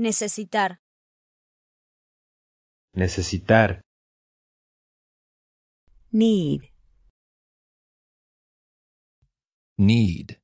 Necesitar. Necesitar. Need. Need.